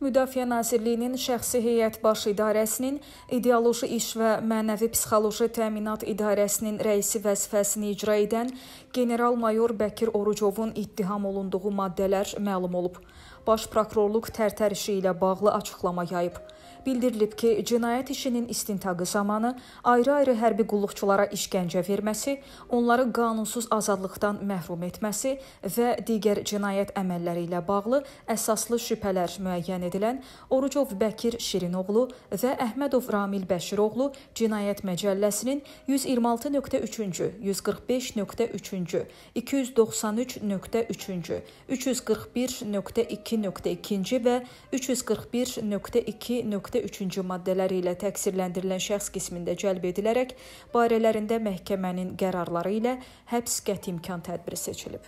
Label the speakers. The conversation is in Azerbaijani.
Speaker 1: Müdafiə Nazirliyinin Şəxsi Heyət Baş İdarəsinin İdeoloji İş və Mənəvi Psixoloji Təminat İdarəsinin rəisi vəzifəsini icra edən general-mayor Bəkir Orucovun ittiham olunduğu maddələr məlum olub. Baş prokurorluq tərtərişi ilə bağlı açıqlama yayıb. Bildirilib ki, cinayət işinin istintaqı zamanı ayrı-ayrı hərbi qulluqçulara işgəncə verməsi, onları qanunsuz azadlıqdan məhrum etməsi və digər cinayət əməlləri ilə bağlı əsaslı şübhələr müəyyən edilib edilən Orucov Bəkir Şirinoğlu və Əhmədov Ramil Bəşiroğlu Cinayət Məcəlləsinin 126.3-cü, 145.3-cü, 293.3-cü, 341.2.2-ci və 341.2.3-cü maddələri ilə təqsirləndirilən şəxs qismində cəlb edilərək barələrində məhkəmənin qərarları ilə həbs qəti imkan tədbiri seçilib.